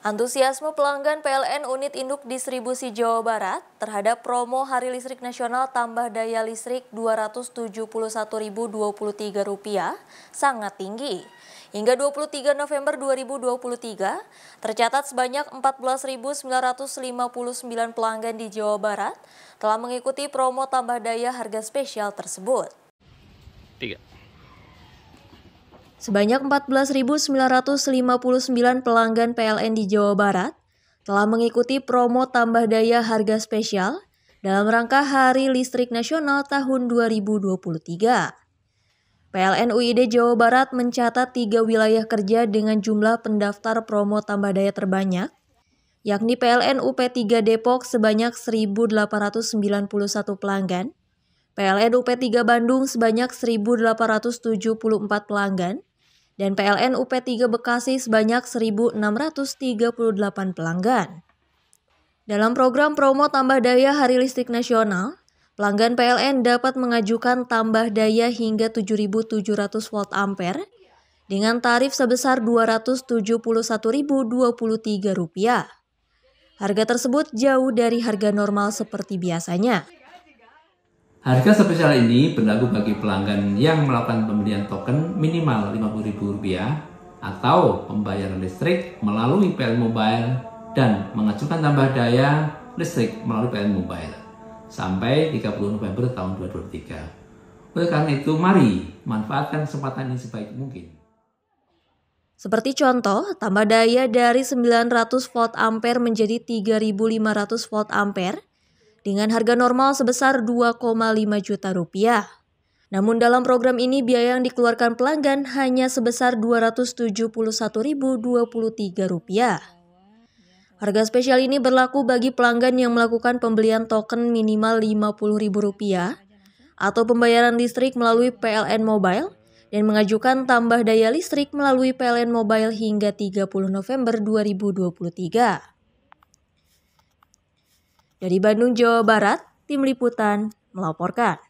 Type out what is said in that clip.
Antusiasme pelanggan PLN Unit Induk Distribusi Jawa Barat terhadap promo Hari Listrik Nasional Tambah Daya Listrik Rp271.023 sangat tinggi. Hingga 23 November 2023, tercatat sebanyak 14.959 pelanggan di Jawa Barat telah mengikuti promo tambah daya harga spesial tersebut. Tiga. Sebanyak 14.959 pelanggan PLN di Jawa Barat telah mengikuti promo tambah daya harga spesial dalam rangka Hari Listrik Nasional tahun 2023. PLN UID Jawa Barat mencatat tiga wilayah kerja dengan jumlah pendaftar promo tambah daya terbanyak, yakni PLN UP3 Depok sebanyak 1.891 pelanggan, PLN UP3 Bandung sebanyak 1.874 pelanggan, dan PLN UP3 Bekasi sebanyak 1.638 pelanggan. Dalam program promo tambah daya Hari Listrik Nasional, pelanggan PLN dapat mengajukan tambah daya hingga 7.700 volt ampere dengan tarif sebesar Rp271.023. Harga tersebut jauh dari harga normal seperti biasanya. Harga spesial ini berlaku bagi pelanggan yang melakukan pembelian token minimal Rp50.000 atau pembayaran listrik melalui PL Mobile dan mengajukan tambah daya listrik melalui PL Mobile sampai 30 November tahun 2023. Oleh karena itu, mari manfaatkan kesempatan ini sebaik mungkin. Seperti contoh, tambah daya dari 900 volt ampere menjadi 3500 volt ampere dengan harga normal sebesar 2,5 juta rupiah. Namun dalam program ini biaya yang dikeluarkan pelanggan hanya sebesar Rp271.023. Harga spesial ini berlaku bagi pelanggan yang melakukan pembelian token minimal Rp50.000 atau pembayaran listrik melalui PLN Mobile dan mengajukan tambah daya listrik melalui PLN Mobile hingga 30 November 2023. Dari Bandung, Jawa Barat, Tim Liputan melaporkan.